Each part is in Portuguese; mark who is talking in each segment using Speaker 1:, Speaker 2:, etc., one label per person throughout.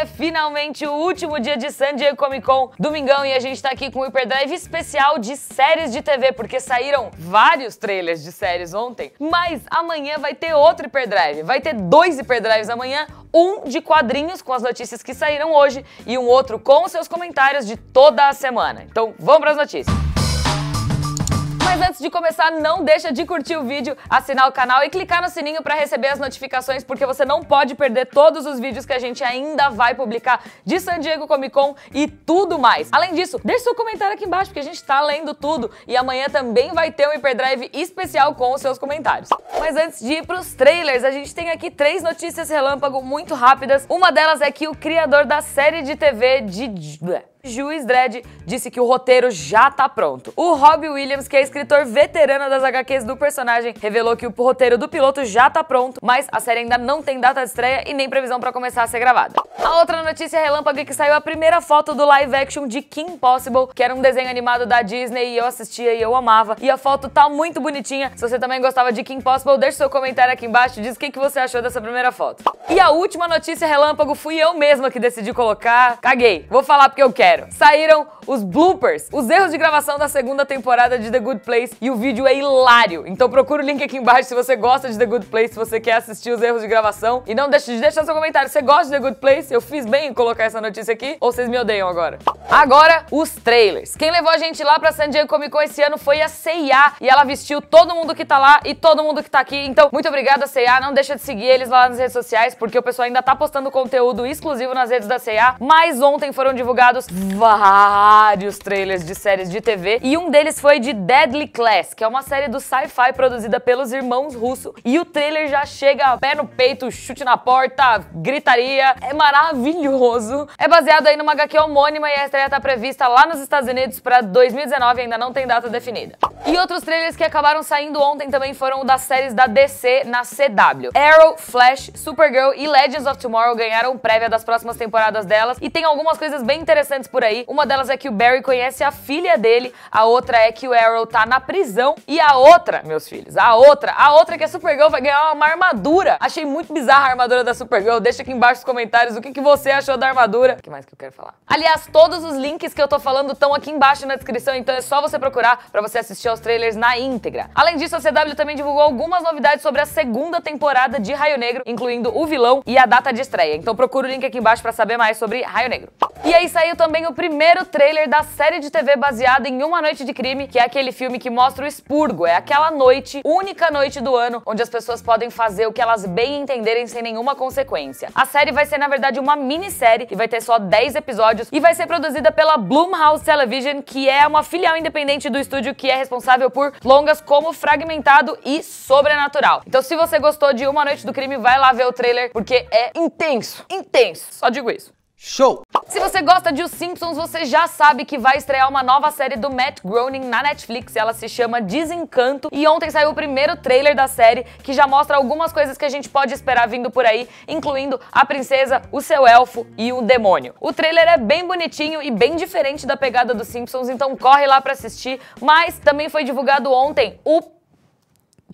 Speaker 1: é finalmente o último dia de San Diego Comic Con, domingão, e a gente tá aqui com o Hyperdrive especial de séries de TV, porque saíram vários trailers de séries ontem, mas amanhã vai ter outro Hyperdrive, vai ter dois Hyperdrives amanhã, um de quadrinhos com as notícias que saíram hoje e um outro com seus comentários de toda a semana. Então, vamos para as notícias. Mas antes de começar, não deixa de curtir o vídeo, assinar o canal e clicar no sininho para receber as notificações, porque você não pode perder todos os vídeos que a gente ainda vai publicar de San Diego Comic Con e tudo mais. Além disso, deixe seu comentário aqui embaixo, porque a gente tá lendo tudo e amanhã também vai ter um Hyperdrive especial com os seus comentários. Mas antes de ir pros trailers, a gente tem aqui três notícias relâmpago muito rápidas. Uma delas é que o criador da série de TV de... Juiz Dredd disse que o roteiro já tá pronto. O Robbie Williams, que é escritor veterano das HQs do personagem, revelou que o roteiro do piloto já tá pronto, mas a série ainda não tem data de estreia e nem previsão para começar a ser gravada. A outra notícia é relâmpago é que saiu a primeira foto do live action de Kim Possible, que era um desenho animado da Disney e eu assistia e eu amava. E a foto tá muito bonitinha. Se você também gostava de Kim Possible, deixa seu comentário aqui embaixo e diz o que você achou dessa primeira foto. E a última notícia relâmpago fui eu mesma que decidi colocar. Caguei. Vou falar porque eu quero. Saíram os bloopers, os erros de gravação da segunda temporada de The Good Place e o vídeo é hilário. Então procura o link aqui embaixo se você gosta de The Good Place, se você quer assistir os erros de gravação. E não deixe de deixar seu comentário. Você gosta de The Good Place? Eu fiz bem em colocar essa notícia aqui ou vocês me odeiam agora? Agora, os trailers. Quem levou a gente lá pra San Diego Comic Con esse ano foi a CA e ela vestiu todo mundo que tá lá e todo mundo que tá aqui. Então, muito obrigada, CA. Não deixa de seguir eles lá nas redes sociais porque o pessoal ainda tá postando conteúdo exclusivo nas redes da CA. Mas ontem foram divulgados vários trailers de séries de TV e um deles foi de Deadly Class, que é uma série do sci-fi produzida pelos irmãos Russo e o trailer já chega pé no peito, chute na porta, gritaria, é maravilhoso. É baseado aí numa HQ homônima e a estreia tá prevista lá nos Estados Unidos para 2019, ainda não tem data definida. E outros trailers que acabaram saindo ontem também foram das séries da DC na CW. Arrow, Flash, Supergirl e Legends of Tomorrow ganharam prévia das próximas temporadas delas e tem algumas coisas bem interessantes por aí. Uma delas é que o Barry conhece a filha dele, a outra é que o Arrow tá na prisão e a outra, meus filhos, a outra, a outra é que a Supergirl vai ganhar uma armadura. Achei muito bizarra a armadura da Supergirl. Deixa aqui embaixo nos comentários o que, que você achou da armadura. O que mais que eu quero falar? Aliás, todos os links que eu tô falando estão aqui embaixo na descrição, então é só você procurar para você assistir aos trailers na íntegra. Além disso, a CW também divulgou algumas novidades sobre a segunda temporada de Raio Negro, incluindo o vilão e a data de estreia. Então procura o link aqui embaixo para saber mais sobre Raio Negro. E é aí saiu também também o primeiro trailer da série de TV baseada em Uma Noite de Crime, que é aquele filme que mostra o expurgo. É aquela noite, única noite do ano, onde as pessoas podem fazer o que elas bem entenderem sem nenhuma consequência. A série vai ser, na verdade, uma minissérie e vai ter só 10 episódios e vai ser produzida pela Blumhouse Television, que é uma filial independente do estúdio que é responsável por longas como Fragmentado e Sobrenatural. Então, se você gostou de Uma Noite do Crime, vai lá ver o trailer, porque é intenso, intenso. Só digo isso. Show! Se você gosta de Os Simpsons, você já sabe que vai estrear uma nova série do Matt Groening na Netflix. Ela se chama Desencanto e ontem saiu o primeiro trailer da série que já mostra algumas coisas que a gente pode esperar vindo por aí, incluindo a princesa, o seu elfo e o demônio. O trailer é bem bonitinho e bem diferente da pegada dos Simpsons, então corre lá para assistir. Mas também foi divulgado ontem o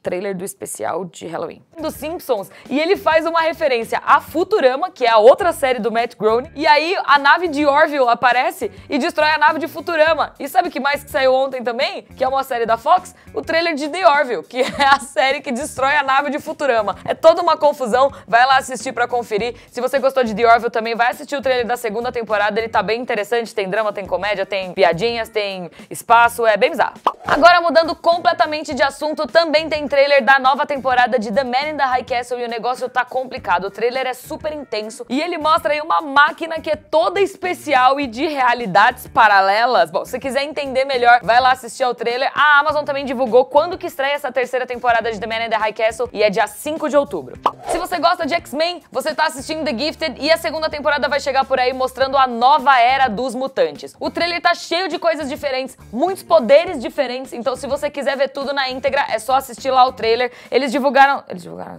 Speaker 1: trailer do especial de Halloween. do Simpsons, e ele faz uma referência a Futurama, que é a outra série do Matt Groening, e aí a nave de Orville aparece e destrói a nave de Futurama. E sabe o que mais que saiu ontem também? Que é uma série da Fox? O trailer de The Orville, que é a série que destrói a nave de Futurama. É toda uma confusão, vai lá assistir para conferir. Se você gostou de The Orville também, vai assistir o trailer da segunda temporada, ele tá bem interessante, tem drama, tem comédia, tem piadinhas, tem espaço, é bem bizarro. Agora mudando completamente de assunto, também tem trailer da nova temporada de The Man in the High Castle e o negócio tá complicado. O trailer é super intenso e ele mostra aí uma máquina que é toda especial e de realidades paralelas. Bom, se quiser entender melhor, vai lá assistir ao trailer. A Amazon também divulgou quando que estreia essa terceira temporada de The Man in the High Castle e é dia 5 de outubro. Se você gosta de X-Men, você tá assistindo The Gifted e a segunda temporada vai chegar por aí mostrando a nova era dos mutantes. O trailer tá cheio de coisas diferentes, muitos poderes diferentes, então se você quiser ver tudo na íntegra, é só assistir lá lá o trailer. Eles divulgaram. Eles divulgaram.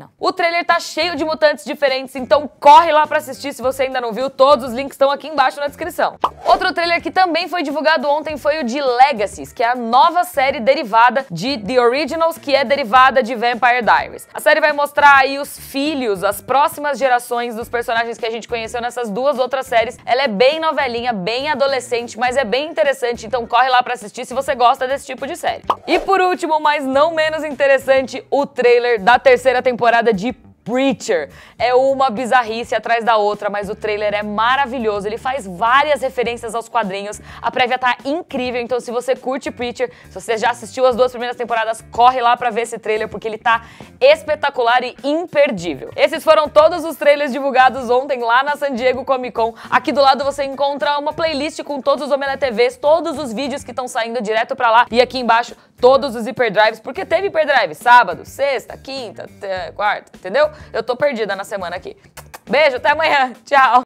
Speaker 1: Não. O trailer tá cheio de mutantes diferentes, então corre lá para assistir se você ainda não viu. Todos os links estão aqui embaixo na descrição. Outro trailer que também foi divulgado ontem foi o de Legacies, que é a nova série derivada de The Originals, que é derivada de Vampire Diaries. A série vai mostrar aí os filhos, as próximas gerações dos personagens que a gente conheceu nessas duas outras séries. Ela é bem novelinha, bem adolescente, mas é bem interessante, então corre lá para assistir se você gosta desse tipo de série. E por último, mas não menos interessante, o trailer da terceira temporada temporada de Preacher. É uma bizarrice atrás da outra, mas o trailer é maravilhoso. Ele faz várias referências aos quadrinhos. A prévia tá incrível, então se você curte Preacher, se você já assistiu as duas primeiras temporadas, corre lá para ver esse trailer porque ele tá espetacular e imperdível. Esses foram todos os trailers divulgados ontem lá na San Diego Comic Con. Aqui do lado você encontra uma playlist com todos os Omelete TVs, todos os vídeos que estão saindo direto para lá e aqui embaixo todos os hiperdrives, porque teve hiperdrive sábado, sexta, quinta, quarta, entendeu? Eu tô perdida na semana aqui. Beijo, até amanhã. Tchau.